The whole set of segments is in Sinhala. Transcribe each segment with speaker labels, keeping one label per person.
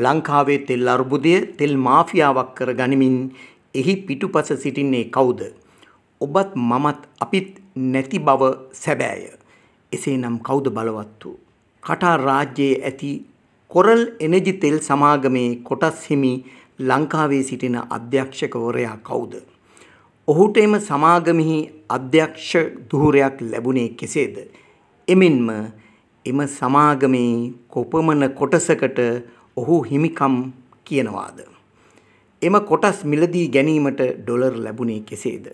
Speaker 1: ලංකාවේ තෙල් අර්බුදය තෙල් මාෆියාවක් කර ගනිමින් එහි පිටුපස සිටින්නේ කවුද? ඔබත් මමත් අපිත් නැති බව සැබෑය. එසේනම් කවුද බලවත්තු? කටාර් රාජ්‍යයේ ඇති කොරල් එනර්ජි තෙල් සමාගමේ කොටස් හිමි ලංකාවේ සිටින අධ්‍යක්ෂකවරයා කවුද? ඔහුට එම සමාගමෙහි අධ්‍යක්ෂ දුහුරයක් ලැබුණේ කෙසේද? එමෙන්ම එම සමාගමේ කොපමණ කොටසකට ඔහු හිමිකම් කියනවාද. එම කොටස් මිලදී ගැනීමට ඩොලර් ලැබුණේ කෙසේද.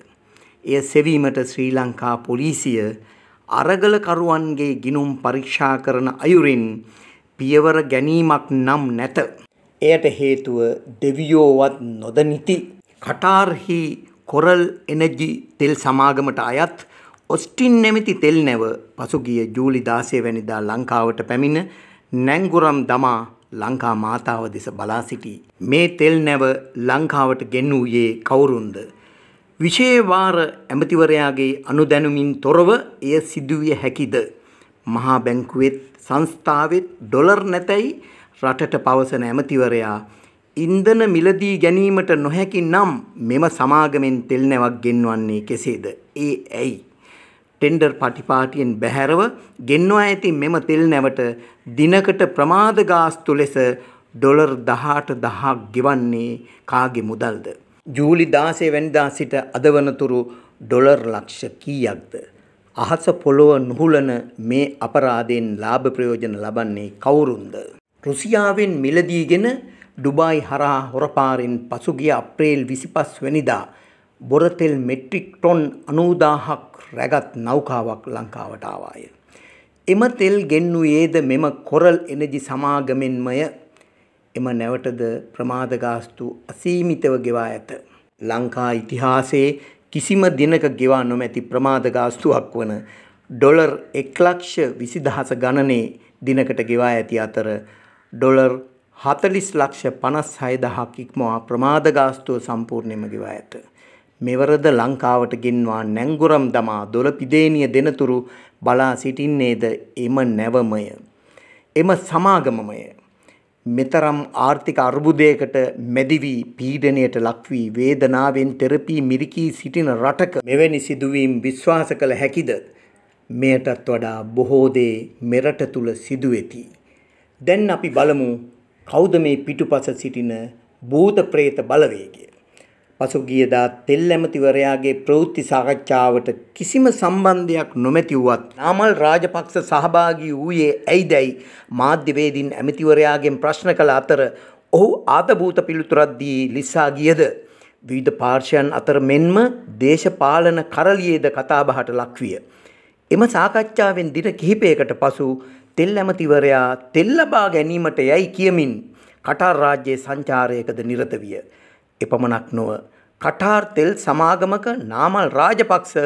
Speaker 1: එය සෙවීමට ශ්‍රී ලංකා පොලිසිය අරගලකරුවන්ගේ ගිනුම් පරීක්ෂා කරන අයුරින් පියවර ගැනීමක් නම් නැත. එයට හේතුව දෙවියෝවත් නොදනිති. කටාර්හි කොරල් එනජි තෙල් සමාගමට අයත් ඔස්ටින් නැමති තෙල් නැව පසුගිය ජූලි දාසය වැනිදා ලංකාවට පැමිණ නැංගුරම් දමා ලංකා මාතාව දෙස බලා සිටී. මේ තෙල් නැව ලංකාවට ගෙන්වූයේ කවුරුන්ද. විෂයවාර ඇමතිවරයාගේ අනුදැනුමින් තොරව එය සිදුවිය හැකිද. මහා බැංකුවෙත් සංස්ථාවත් ඩොලර් නැතැයි රටට පවසන ඇමතිවරයා. ඉන්දන මිලදී ගැනීමට නොහැකි නම් මෙම සමාගමෙන් තෙල්නැවක් ගෙන්වන්නේ කෙසේද. ඒ ඇයි. ටෙන්ඩර් පටිපාටියෙන් බැහැරව ගෙන්වා ඇති මෙම තෙල් නැවට දිනකට ප්‍රමාද ගාස්තු ලෙස ඩොලර් 18000ක් ගෙවන්නේ කාගේ මුදල්ද? ජූලි 16 වෙනිදා සිට අද වනතුරු ඩොලර් ලක්ෂ කීයක්ද? අහස පොළොව නුහුලන මේ අපරාධයෙන් ලාභ ප්‍රයෝජන ලබන්නේ කවුරුන්ද? රුසියාවෙන් මිලදීගෙන ඩුබායි හරහා හොරපාරෙන් පසුගිය අප්‍රේල් 25 වෙනිදා බොරතෙල් මෙට්‍රික් ටොන් 90000ක් රැගත් නෞකාවක් ලංකාවට ආවාය. එම තෙල් ගෙන්වුයේද මෙම කොරල් එනර්ජි සමාගමෙන්මය. එම නැවතද ප්‍රමාද ගාස්තු අසීමිතව ගෙවා ඇත. ලංකා ඉතිහාසයේ කිසිම දිනක ගෙවා නොමැති ප්‍රමාද ගාස්තුවක් වන ඩොලර් 1,20,000 ගණනේ දිනකට ගෙවා ඇති අතර ඩොලර් හතලිස් ලක්ෂ පනස් හයදහක් ඉක්මවා ප්‍රමාදගාස්තුව සම්පූර්ණයම ගෙවා ඇත. මෙවරද ලංකාවට ගෙන්වා නැංගුරම් දමා දොළපිදේනිය දෙනතුරු බලා සිටින්නේද එම නැවමය. එම සමාගමමය. මෙතරම් ආර්ථික අර්බුදයකට මැදිවී පීඩනයට ලක්වී වේදනාවෙන් තෙරපී මිරිකී සිටින රටක මෙවැනි සිදුවීම් විශ්වාස කළ හැකිද. මෙයටත් වඩා බොහෝදේ මෙරට තුළ සිදුවෙති. දැන් අපි බලමු කෞද මේ පිටුපස සිටින භූත ප්‍රේත බලවේගය. පසුගියදා තෙල් ඇමතිවරයාගේ ප්‍රවෘත්ති සාකච්ඡාවට කිසිම සම්බන්ධයක් නොමැති වුවත් නාමල් රාජපක්ෂ සහභාගී වූයේ ඇයිදැයි මාධ්‍යවේදීන් ඇමතිවරයාගෙන් ප්‍රශ්න කළ අතර ඔහු ආතභූත පිළිතුරක් දී ලිස්සා ගියද විවිධ පාර්ශයන් අතර මෙන්ම දේශපාලන කරලියේද කතාබහට ලක්විය. එම සාකච්ඡාවෙන් දින කිහිපයකට පසු තෙල් ඇමතිවරයා තෙල් ලබා ගැනීමට යයි කියමින් කටාර් රාජ්‍යයේ සංචාරයකද නිරත විය. එපමණක් නොව කටාර්තෙල් සමාගමක නාමල් රාජපක්ෂ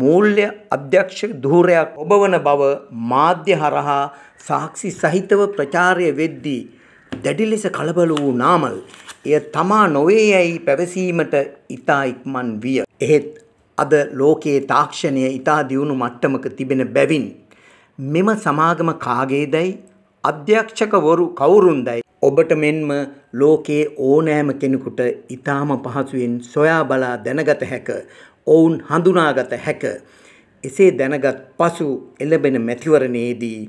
Speaker 1: මූල්‍ය අධ්‍යක්ෂ ධූරයක් ඔබවන බව මාධ්‍ය හරහා සාක්ෂි සහිතව ප්‍රචාරය වෙද්දී දැඩි ලෙස කලබල වූ නාමල් එය තමා නොවේ යැයි පැවසීමට ඉතා ඉක්මන් විය. එහෙත් අද ලෝකයේ තාක්ෂණය ඉතා දියුණු මට්ටමක තිබෙන බැවින් මෙම සමාගම කාගේදයි අධ්‍යක්ෂකවරු කවුරුන්දයි ඔබට මෙන්ම ලෝකයේ ඕනෑම කෙනෙකුට ඉතාම පහසුවෙන් සොයා බලා දැනගත හැක ඔවුන් හඳුනාගත හැක. එසේ දැනගත් පසු එළබෙන මැතිවරණයේදී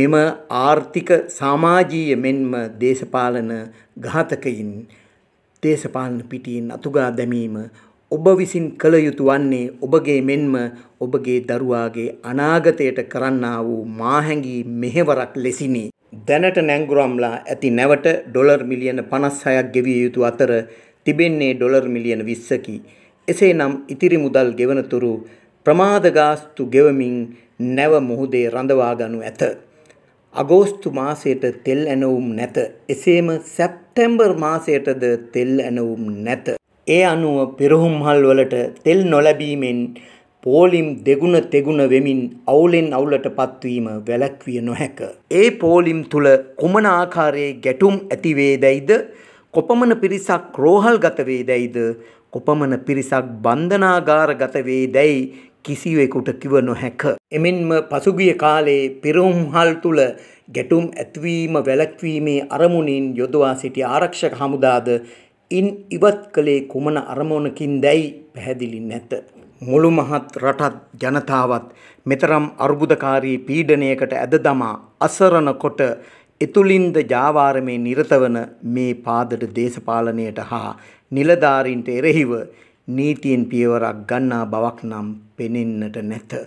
Speaker 1: මෙම ආර්ථික සාමාජීය මෙන්ම දේශපාලන ඝාතකයින් දේශපාලන පිටියෙන් අතුගා දැමීම ඔබ විසින් කළ යුතු වන්නේ ඔබගේ මෙන්ම ඔබගේ දරුවාගේ අනාගතයට කරන්නා වූ මාහැඟී මෙහෙවරක් ලෙසිනි. දැනට නැංගුරම්ලා ඇති නැවට ඩොලර් මිලියන 56ක් ගෙවිය යුතු අතර තිබෙන්නේ ඩොලර් මිලියන 20කි. එසේනම් ඉතිරි මුදල් ගෙවනතුරු ප්‍රමාද ගාස්තු ගෙවමින් නැව මුහුදේ රඳවා ගනු ඇත. අගෝස්තු මාසයට තෙල් ඇනවුම් නැත. එසේම සැප්තැම්බර් මාසයටද තෙල් ඇනවුම් නැත. ඒ අනුව පෙරහුම්හල් වලට තෙල් නොලැබීමෙන් පෝලිම් දෙගුණ තෙගුණ වෙමින් අවුලෙන් අවුලට පත්වීම වැළැක්විය නොහැක. ඒ පෝලිම් තුළ කුමන ආකාරයේ ගැටුම් ඇතිවේදැයිද කොපමණ පිරිසක් රෝහල් ගතවේදැයිද කොපමණ පිරිසක් බන්ධනාගාර ගතවේදැයි කිසිවෙකුට කිව නොහැක. එමෙන්ම පසුගිය කාලේ පිරවුම්හල් තුළ ගැටුම් ඇත්වීම වැළැක්වීමේ අරමුණින් යොදවා සිටි ආරක්ෂක හමුදාද ඉන් ඉවත් කළේ කුමන අරමුණකින් දැයි පැහැදිලි නැත. මුළු මහත් රටත් ජනතාවත් මෙතරම් අර්බුදකාරී පීඩනයකට ඇද දමා අසරණ කොට එතුලින්ද ජාවාරමේ නිරතවන මේ පාදට දේශපාලනයට හා නිලධාරීන්ට එරෙහිව නීතියෙන් පියවරක් ගන්නා බවක් නම් පෙනෙන්නට නැත.